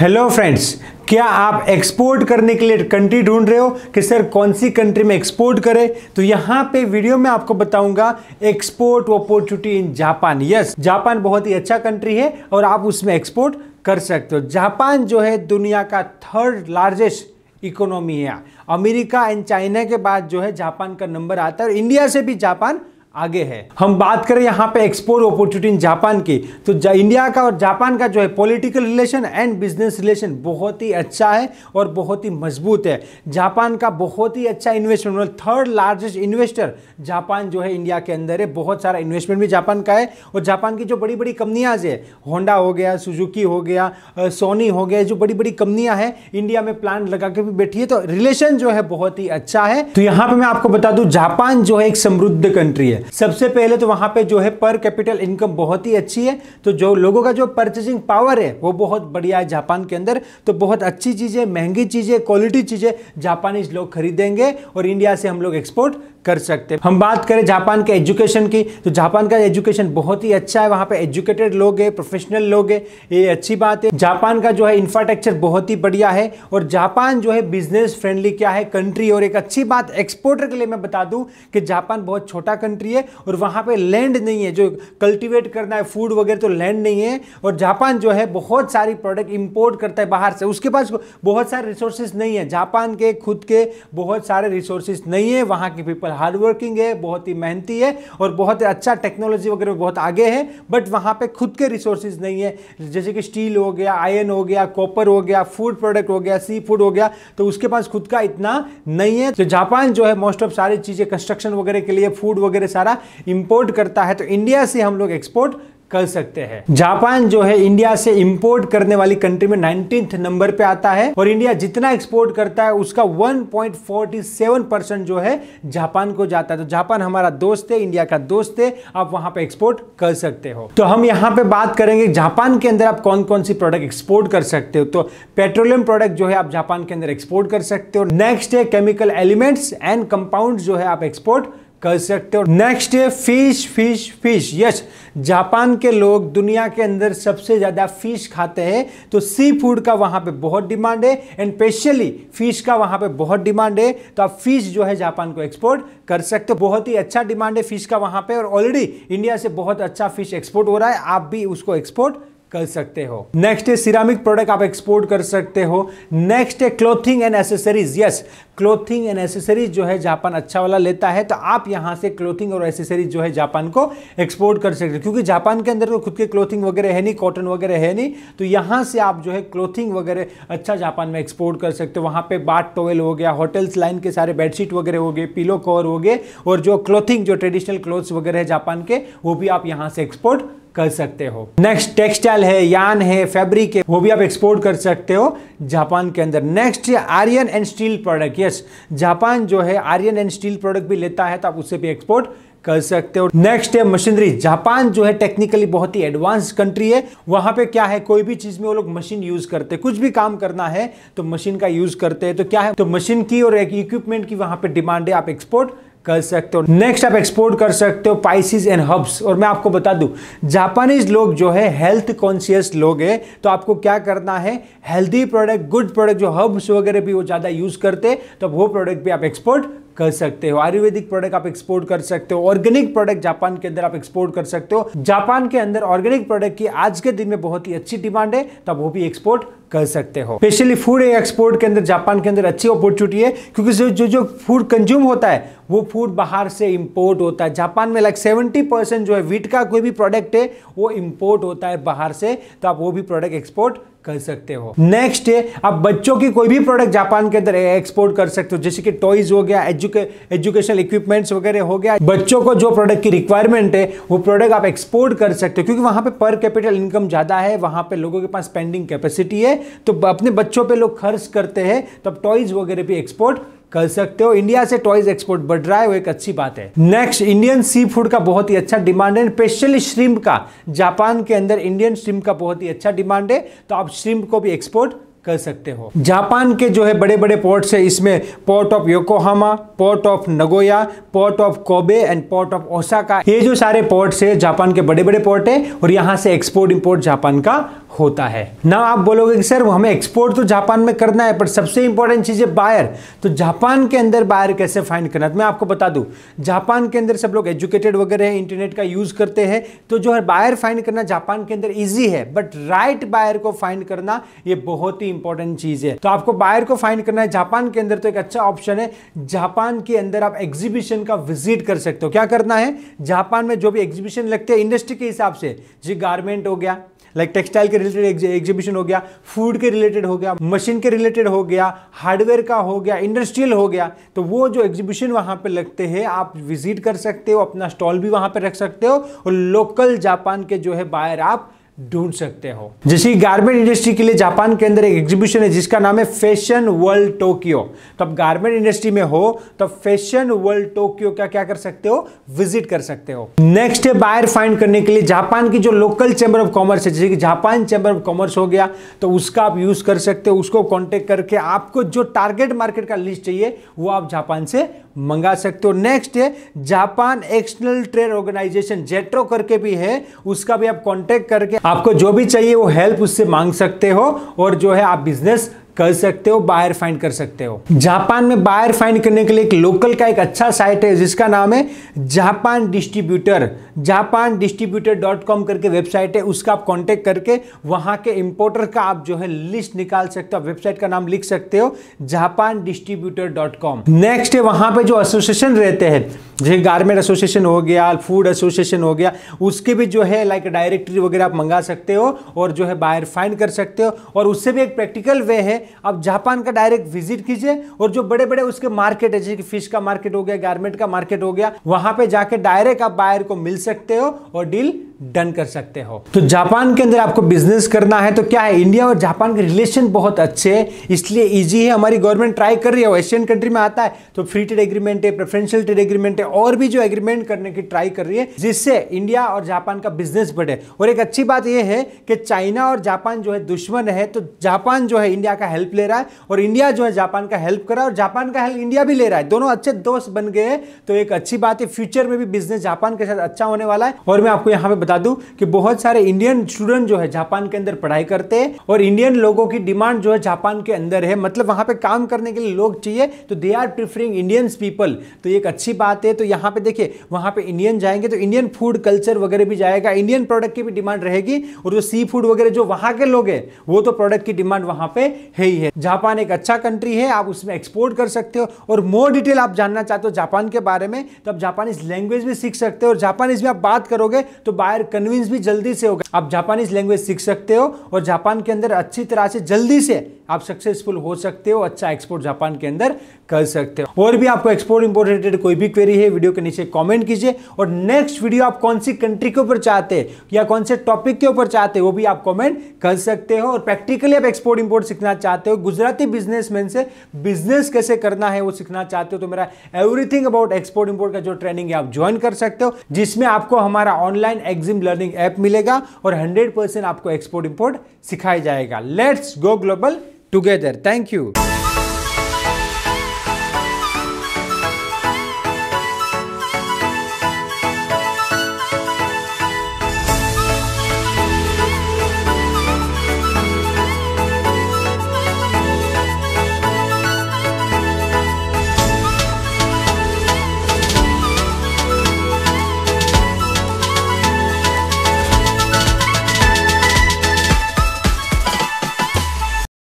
Hello friends क्या आप export करने के लिए कंट्री ढूंढ रहे हो कि सर कौन सी कंट्री में एक्सपोर्ट करें तो यहाँ पे वीडियो में आपको बताऊंगा export opportunity in Japan yes Japan बहुत ही अच्छा कंट्री है और आप उसमें एक्सपोर्ट कर सकते हो जापान जो है दुनिया का थर्ड लार्जेस्ट इकोनॉमी है अमेरिका एंड चाइना के बाद जो है जापान का नंबर आता है और इंडिया से भी जापान आगे है हम बात करें यहाँ पे एक्सपोर्ट अपॉर्चुनिटी इन जापान की तो जा, इंडिया का और जापान का जो है political relation and business relation बहुत ही अच्छा है और बहुत ही मजबूत है जापान का बहुत ही अच्छा इन्वेस्टमेंट मतलब थर्ड लार्जेस्ट इन्वेस्टर जापान जो है इंडिया के अंदर है बहुत सारा इन्वेस्टमेंट भी जापान का है और जापान की जो बड़ी बड़ी कंपनियाज है होंडा हो गया सुजुकी हो गया सोनी हो गया जो बड़ी बड़ी कंपनियाँ हैं इंडिया में प्लान लगा के भी बैठी है तो रिलेशन जो है बहुत ही अच्छा है तो यहाँ पर मैं आपको बता दूँ जापान जो है एक समृद्ध कंट्री है सबसे पहले तो वहां पे जो है पर कैपिटल इनकम बहुत ही अच्छी है तो जो लोगों का जो परचेसिंग पावर है वो बहुत बढ़िया है जापान के अंदर तो बहुत अच्छी चीज़ें महंगी चीज़ें क्वालिटी चीज़ें जापानीज लोग खरीदेंगे और इंडिया से हम लोग एक्सपोर्ट कर सकते हैं हम बात करें जापान के एजुकेशन की तो जापान का एजुकेशन बहुत ही अच्छा है वहाँ पे एजुकेटेड लोग है प्रोफेशनल लोग है ये अच्छी बात है जापान का जो है इंफ्रास्ट्रक्चर बहुत ही बढ़िया है और जापान जो है बिजनेस फ्रेंडली क्या है कंट्री और एक अच्छी बात एक्सपोर्टर के लिए मैं बता दूँ कि जापान बहुत छोटा कंट्री है और वहाँ पर लैंड नहीं है जो कल्टिवेट करना है फूड वगैरह तो लैंड नहीं है और जापान जो है बहुत सारी प्रोडक्ट इम्पोर्ट करता है बाहर से उसके पास बहुत सारे रिसोर्सेज नहीं है जापान के खुद के बहुत सारे रिसोर्सेज नहीं है वहाँ के पीपल हार्डवर्किंग है बहुत ही मेहनती है और बहुत ही अच्छा टेक्नोलॉजी वगैरह बहुत आगे है बट वहाँ पे खुद के रिसोर्सेज नहीं है जैसे कि स्टील हो गया आयन हो गया कॉपर हो गया फूड प्रोडक्ट हो गया सी फूड हो गया तो उसके पास खुद का इतना नहीं है तो जापान जो है मोस्ट ऑफ सारी चीज़ें कंस्ट्रक्शन वगैरह के लिए फूड वगैरह सारा इम्पोर्ट करता है तो इंडिया से हम लोग एक्सपोर्ट कर सकते हैं जापान जो है इंडिया से इंपोर्ट करने वाली कंट्री में नाइनटीन नंबर पे आता है और इंडिया जितना एक्सपोर्ट करता है उसका 1.47 परसेंट जो है जापान को जाता है तो जापान हमारा दोस्त है इंडिया का दोस्त है आप वहां पे एक्सपोर्ट कर सकते हो तो हम यहाँ पे बात करेंगे जापान के अंदर आप कौन कौन सी प्रोडक्ट एक्सपोर्ट कर सकते हो तो पेट्रोलियम प्रोडक्ट जो है आप जापान के अंदर एक्सपोर्ट कर सकते हो नेक्स्ट है केमिकल एलिमेंट्स एंड कंपाउंड जो है आप एक्सपोर्ट कर सकते हो नेक्स्ट है fish fish fish yes Japan के लोग दुनिया के अंदर सबसे ज़्यादा फिश खाते हैं तो सी फूड का वहाँ पे बहुत डिमांड है एंड स्पेशली फिश का वहाँ पे बहुत डिमांड है तो आप फिश जो है जापान को एक्सपोर्ट कर सकते हो बहुत ही अच्छा डिमांड है फिश का वहाँ पे और ऑलरेडी इंडिया से बहुत अच्छा फिश एक्सपोर्ट हो रहा है आप भी उसको एक्सपोर्ट कर सकते हो नेक्स्ट है सिरामिक प्रोडक्ट आप एक्सपोर्ट कर सकते हो नेक्स्ट है clothing and accessories yes clothing and accessories जो है जापान अच्छा वाला लेता है तो आप यहाँ से क्लोथिंग और एसेसरीज जो है जापान को एक्सपोर्ट कर सकते हो क्योंकि जापान के अंदर तो खुद के क्लोथिंग वगैरह है नहीं कॉटन वगैरह है नहीं तो यहाँ से आप जो है क्लोथिंग वगैरह अच्छा जापान में एक्सपोर्ट कर सकते हो वहाँ पे बाट टोवेल हो गया होटल्स लाइन के सारे बेडशीट वगैरह हो गए पिलो कवर हो गए और जो क्लोथिंग जो ट्रेडिशनल क्लोथ्स वगैरह है जापान के वो भी आप यहाँ से एक्सपोर्ट कर सकते हो नेक्स्ट टेक्सटाइल है यान है फैब्रिक है वो भी आप एक्सपोर्ट कर सकते हो जापान के अंदर next iron and steel product yes Japan जो है आर्यन एंड स्टील प्रोडक्ट भी लेता है तो आप उससे भी एक्सपोर्ट कर सकते हो नेक्स्ट है मशीनरी जापान जो है टेक्निकली बहुत ही एडवांस कंट्री है वहां पे क्या है कोई भी चीज में वो लोग मशीन यूज करते हैं कुछ भी काम करना है तो मशीन का यूज करते हैं तो क्या है तो मशीन की और इक्विपमेंट की वहां पे डिमांड है आप एक्सपोर्ट कर सकते हो नेक्स्ट आप एक्सपोर्ट कर सकते हो पाइसिस एंड हब्स और मैं आपको बता दूं जापानीज लोग जो है हेल्थ कॉन्शियस लोग हैं तो आपको क्या करना है हेल्दी प्रोडक्ट गुड प्रोडक्ट जो हर्ब्स वगैरह भी वो ज़्यादा यूज़ करते तो वो प्रोडक्ट भी आप एक्सपोर्ट कर सकते हो आयुर्वेदिक प्रोडक्ट आप एक्सपोर्ट कर सकते हो ऑर्गेनिक प्रोडक्ट जापान के अंदर आप एक्सपोर्ट कर सकते हो जापान के अंदर ऑर्गेनिक प्रोडक्ट की आज के दिन में बहुत ही अच्छी डिमांड है तो वो भी एक्सपोर्ट कर सकते हो स्पेशली फूड एक्सपोर्ट के अंदर जापान के अंदर अच्छी अपॉर्चुनिटी है क्योंकि जो जो जो फूड कंज्यूम होता है वो फूड बाहर से इम्पोर्ट होता है जापान में लाइक सेवेंटी परसेंट जो है वीट का कोई भी प्रोडक्ट है वो इम्पोर्ट होता है बाहर से तो आप वो भी प्रोडक्ट एक्सपोर्ट कर सकते हो नेक्स्ट है आप बच्चों की कोई भी प्रोडक्ट जापान के अंदर एक्सपोर्ट कर सकते हो जैसे कि टॉयज हो गया एजुके एजुकेशनल इक्विपमेंट्स वगैरह हो गया बच्चों को जो प्रोडक्ट की रिक्वायरमेंट है वो प्रोडक्ट आप एक्सपोर्ट कर सकते हो क्योंकि वहां पे पर कैपिटल इनकम ज़्यादा है वहां पे लोगों के पास स्पेंडिंग कैपेसिटी है तो अपने बच्चों पर लोग खर्च करते हैं तो टॉयज वगैरह भी एक्सपोर्ट कर सकते हो इंडिया से टॉयज एक्सपोर्ट बढ़ रहा है वो एक अच्छी बात है नेक्स्ट इंडियन सी फूड का बहुत ही अच्छा डिमांड है स्पेशली श्रिम्प का जापान के अंदर इंडियन श्रिम्प का बहुत ही अच्छा डिमांड है तो आप श्रिम्प को भी एक्सपोर्ट कर सकते हो जापान के जो है बड़े बड़े पोर्ट्स है इसमें port of Yokohama port of Nagoya port of Kobe and port of Osaka ये जो सारे पोर्ट्स है जापान के बड़े बड़े पोर्ट है और यहाँ से एक्सपोर्ट इम्पोर्ट जापान का होता है ना आप बोलोगे कि सर हमें एक्सपोर्ट तो जापान में करना है पर सबसे इंपॉर्टेंट चीज़ है बायर तो जापान के अंदर बायर कैसे फाइंड करना तो मैं आपको बता दूं जापान के अंदर सब लोग एजुकेटेड वगैरह है इंटरनेट का यूज़ करते हैं तो जो है बायर फाइंड करना जापान के अंदर ईजी है बट राइट बायर को फाइंड करना ये बहुत ही इंपॉर्टेंट चीज़ है तो आपको बायर को फाइंड करना है जापान के अंदर तो एक अच्छा ऑप्शन है जापान के अंदर आप एग्जीबिशन का विजिट कर सकते हो क्या करना है जापान में जो भी एग्जीबिशन लगते हैं इंडस्ट्री के हिसाब से जी गारमेंट हो गया लाइक टेक्सटाइल के रिलेटेड एग्जीबिशन हो गया फूड के रिलेटेड हो गया मशीन के रिलेटेड हो गया हार्डवेयर का हो गया इंडस्ट्रियल हो गया तो वो जो एग्जीबिशन वहां पर लगते हैं आप विजिट कर सकते हो अपना स्टॉल भी वहां पर रख सकते हो और लोकल जापान के जो है बायर आप ढूंढ सकते हो जैसे गारमेंट इंडस्ट्री के लिए जापान के अंदर एक एग्जीबिशन है जिसका नाम है फैशन वर्ल्ड टोक्यो तो आप गारमेंट इंडस्ट्री में हो तो फैशन वर्ल्ड टोक्यो का क्या कर सकते हो विजिट कर सकते हो नेक्स्ट है बायर फाइंड करने के लिए जापान की जो लोकल चैम्बर ऑफ कॉमर्स है जैसे कि जापान चैम्बर ऑफ कॉमर्स हो गया तो उसका आप यूज कर सकते हो उसको कॉन्टेक्ट करके आपको जो टारगेट मार्केट का लिस्ट चाहिए वो आप जापान से मंगा सकते हो नेक्स्ट है Japan external trade organization JETRO करके भी है उसका भी आप कॉन्टेक्ट करके आपको जो भी चाहिए वो हेल्प उससे मांग सकते हो और जो है आप बिजनेस कर सकते हो बायर फाइंड कर सकते हो जापान में बायर फाइंड करने के लिए एक लोकल का एक अच्छा साइट है जिसका नाम है Japan distributor Japan distributor dot com करके वेबसाइट है उसका आप कॉन्टेक्ट करके वहाँ के इम्पोर्टर का आप जो है लिस्ट निकाल सकते हो वेबसाइट का नाम लिख सकते हो Japan distributor dot com next है वहाँ पे जो एसोसिएशन रहते हैं जैसे गारमेंट एसोसिएशन हो गया फूड एसोसिएशन हो गया उसके भी जो है लाइक डायरेक्टरी वगैरह आप मंगा सकते हो और जो है बायर फाइंड कर सकते हो और उससे भी एक प्रैक्टिकल वे है आप जापान का डायरेक्ट विजिट कीजिए और जो बड़े बड़े उसके मार्केट है जैसे कि फिश का मार्केट हो गया गारमेंट का मार्केट हो गया वहां पे जाके डायरेक्ट आप बायर को मिल सकते हो और डील डन कर सकते हो तो जापान के अंदर आपको बिजनेस करना है तो क्या है इंडिया और जापान के रिलेशन बहुत अच्छे है इसलिए इजी है हमारी गवर्नमेंट ट्राई कर रही है एशियन कंट्री में आता है तो फ्री ट्रेड एग्रीमेंट है प्रेफरेंशियल ट्रेड एग्रीमेंट है और भी जो एग्रीमेंट करने की ट्राई कर रही है जिससे इंडिया और जापान का बिजनेस बढ़े और एक अच्छी बात यह है कि चाइना और जापान जो है दुश्मन है तो जापान जो है इंडिया का का हेल्प ले रहा है और इंडिया जो है जापान का हेल्प कर रहा है और जापान का हेल्प इंडिया भी ले रहा है दोनों अच्छे दोस्त बन गए हैं तो एक अच्छी बात है फ्यूचर में भी बिजनेस जापान के साथ अच्छा होने वाला है और मैं आपको यहाँ पे बता दू कि बहुत सारे इंडियन स्टूडेंट जो है जापान के अंदर पढ़ाई करते हैं और इंडियन लोगों की डिमांड जो है जापान के अंदर है मतलब वहां पर काम करने के लिए लोग चाहिए तो they are preferring Indians people तो एक अच्छी बात है तो यहाँ पे देखिए वहां पर इंडियन जाएंगे तो इंडियन फूड कल्चर वगैरह भी जाएगा इंडियन प्रोडक्ट की भी डिमांड रहेगी और जो सी फूड वगैरह जो वहां के लोग हैं वो तो प्रोडक्ट की डिमांड वहां पे है ही है जापान एक अच्छा कंट्री है आप उसमें एक्सपोर्ट कर सकते हो और मोर डिटेल आप जानना चाहते हो जापान के बारे में तो आप जापानीज लैंग्वेज भी सीख सकते हो और जापानीज में आप बात करोगे तो बायर कन्विंस भी जल्दी से होगा आप जापानीज लैंग्वेज सीख सकते हो और जापान के अंदर अच्छी तरह से जल्दी से आप सक्सेसफुल हो सकते हो अच्छा एक्सपोर्ट जापान के अंदर कर सकते हो और भी आपको एक्सपोर्ट इम्पोर्ट रिलेटेड कोई भी क्वेरी है वीडियो के नीचे कमेंट कीजिए और नेक्स्ट वीडियो आप कौन सी कंट्री के ऊपर चाहते हैं या कौन से टॉपिक के ऊपर चाहते हो वो भी आप कमेंट कर सकते हो और प्रैक्टिकली आप एक्सपोर्ट इम्पोर्ट सीखना चाहते हो गुजराती बिजनेसमैन से बिजनेस कैसे करना है वो सीखना चाहते हो तो मेरा एवरीथिंग अबाउट एक्सपोर्ट इम्पोर्ट का जो ट्रेनिंग है आप ज्वाइन कर सकते हो जिसमें आपको हमारा ऑनलाइन एग्जिम लर्निंग ऐप मिलेगा और हंड्रेड आपको एक्सपोर्ट इम्पोर्ट सिखाया जाएगा let's go global together. Thank you.